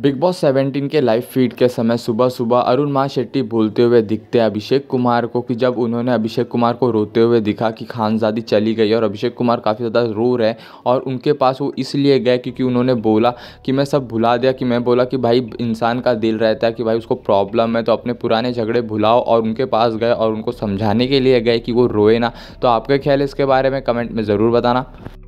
big boss 17 के live feed के समय सुबह सुबह अरुण माँ शेट्टी बोलते हुए दिखते अभिषेक कुमार को कि जब उन्होंने अभिषेक कुमार को रोते हुए दिखा कि खानजादी चली गई और अभिषेक कुमार काफ़ी ज़्यादा रो रहे और उनके पास वो इसलिए गए क्योंकि उन्होंने बोला कि मैं सब भुला दिया कि मैं बोला कि भाई इंसान का दिल रहता है कि भाई उसको प्रॉब्लम है तो अपने पुराने झगड़े भुलाओ और उनके पास गए और उनको समझाने के लिए गए कि वो रोए ना तो आपका ख्याल इसके बारे में कमेंट में ज़रूर बताना